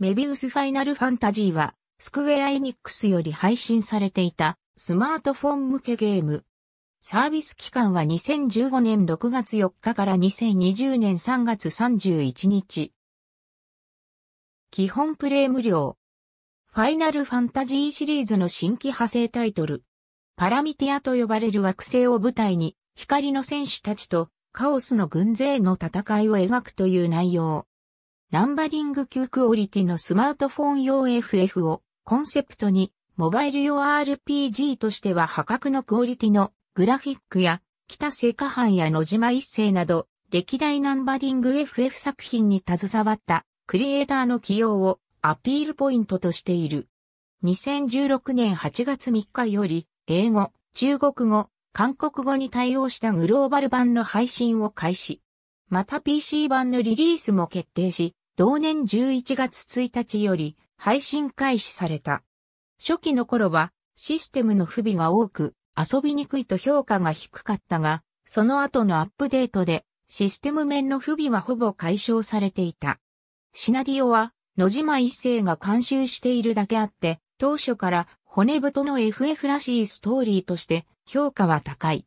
メビウスファイナルファンタジーは、スクウェアエニックスより配信されていたスマートフォン向けゲーム。サービス期間は2015年6月4日から2020年3月31日。基本プレイ無料。ファイナルファンタジーシリーズの新規派生タイトル。パラミティアと呼ばれる惑星を舞台に、光の戦士たちとカオスの軍勢の戦いを描くという内容。ナンバリング級クオリティのスマートフォン用 FF をコンセプトにモバイル用 RPG としては破格のクオリティのグラフィックや北聖下藩や野島一世など歴代ナンバリング FF 作品に携わったクリエイターの起用をアピールポイントとしている。2016年8月3日より英語、中国語、韓国語に対応したグローバル版の配信を開始。また PC 版のリリースも決定し、同年11月1日より配信開始された。初期の頃はシステムの不備が多く遊びにくいと評価が低かったが、その後のアップデートでシステム面の不備はほぼ解消されていた。シナリオは野島一世が監修しているだけあって、当初から骨太の FF らしいストーリーとして評価は高い。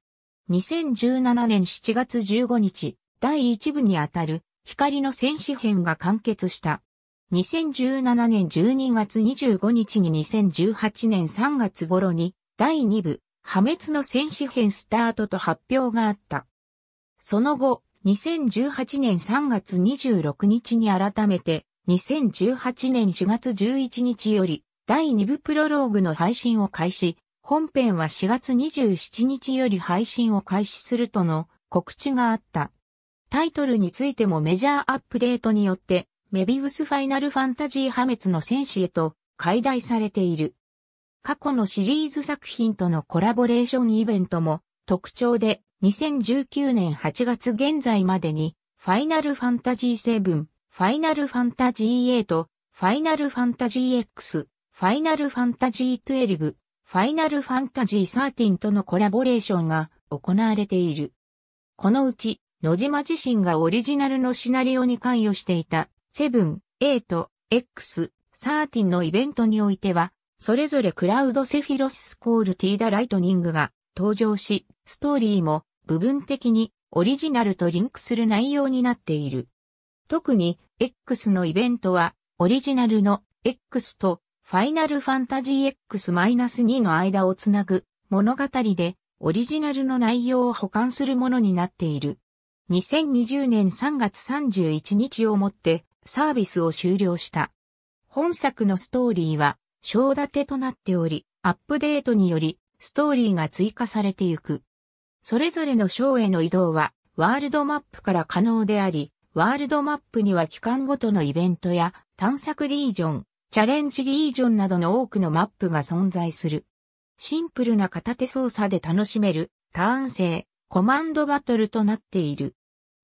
2017年7月15日、第1部にあたる光の戦士編が完結した。2017年12月25日に2018年3月頃に第2部破滅の戦士編スタートと発表があった。その後、2018年3月26日に改めて、2018年4月11日より第2部プロローグの配信を開始、本編は4月27日より配信を開始するとの告知があった。タイトルについてもメジャーアップデートによって、メビウスファイナルファンタジー破滅の戦士へと、解題されている。過去のシリーズ作品とのコラボレーションイベントも特徴で2019年8月現在までにファイナルファンタジー7、ファイナルファンタジー8、ファイナルファンタジー X、ファイナルファンタジー12、ファイナルファンタジー13とのコラボレーションが行われている。このうち野島自身がオリジナルのシナリオに関与していた、セブン、エイト、X、サーティンのイベントにおいては、それぞれクラウドセフィロススコールティーダライトニングが登場し、ストーリーも部分的にオリジナルとリンクする内容になっている。特に X のイベントはオリジナルの X とファイナルファンタジー X-2 の間をつなぐ物語でオリジナルの内容を保管するものになっている。2020年3月31日をもってサービスを終了した。本作のストーリーは、章立てとなっており、アップデートにより、ストーリーが追加されていく。それぞれの章への移動は、ワールドマップから可能であり、ワールドマップには期間ごとのイベントや探索リージョン、チャレンジリージョンなどの多くのマップが存在する。シンプルな片手操作で楽しめるターン性、コマンドバトルとなっている。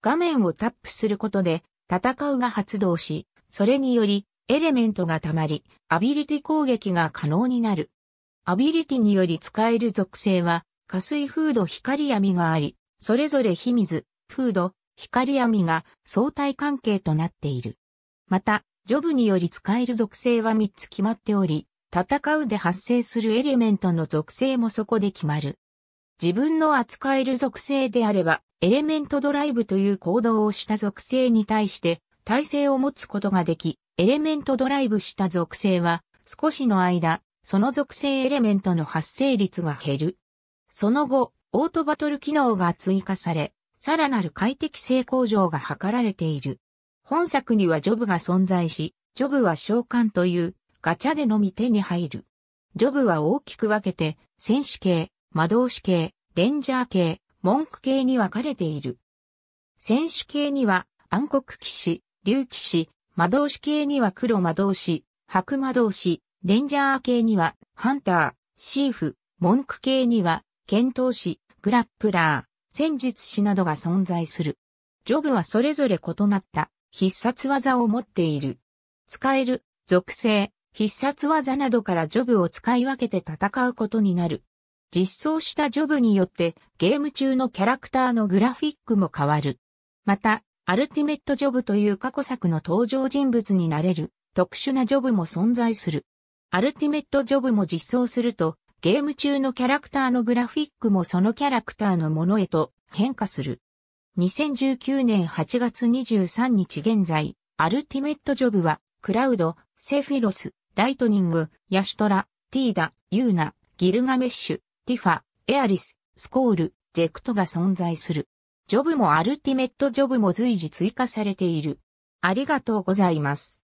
画面をタップすることで、戦うが発動し、それにより、エレメントが溜まり、アビリティ攻撃が可能になる。アビリティにより使える属性は、加水フード光闇があり、それぞれ秘密、フード、光闇が相対関係となっている。また、ジョブにより使える属性は3つ決まっており、戦うで発生するエレメントの属性もそこで決まる。自分の扱える属性であれば、エレメントドライブという行動をした属性に対して耐性を持つことができ、エレメントドライブした属性は少しの間、その属性エレメントの発生率が減る。その後、オートバトル機能が追加され、さらなる快適性向上が図られている。本作にはジョブが存在し、ジョブは召喚というガチャでのみ手に入る。ジョブは大きく分けて、戦士系、魔導士系、レンジャー系、文句系に分かれている。選手系には暗黒騎士、竜騎士、魔導士系には黒魔導士、白魔導士、レンジャー系にはハンター、シーフ、文句系には剣闘士、グラップラー、戦術士などが存在する。ジョブはそれぞれ異なった必殺技を持っている。使える、属性、必殺技などからジョブを使い分けて戦うことになる。実装したジョブによってゲーム中のキャラクターのグラフィックも変わる。また、アルティメットジョブという過去作の登場人物になれる特殊なジョブも存在する。アルティメットジョブも実装すると、ゲーム中のキャラクターのグラフィックもそのキャラクターのものへと変化する。2019年8月23日現在、アルティメットジョブは、クラウド、セフィロス、ライトニング、ヤシュトラ、ティーダ、ユーナ、ギルガメッシュ、ティファ、エアリス、スコール、ジェクトが存在する。ジョブもアルティメットジョブも随時追加されている。ありがとうございます。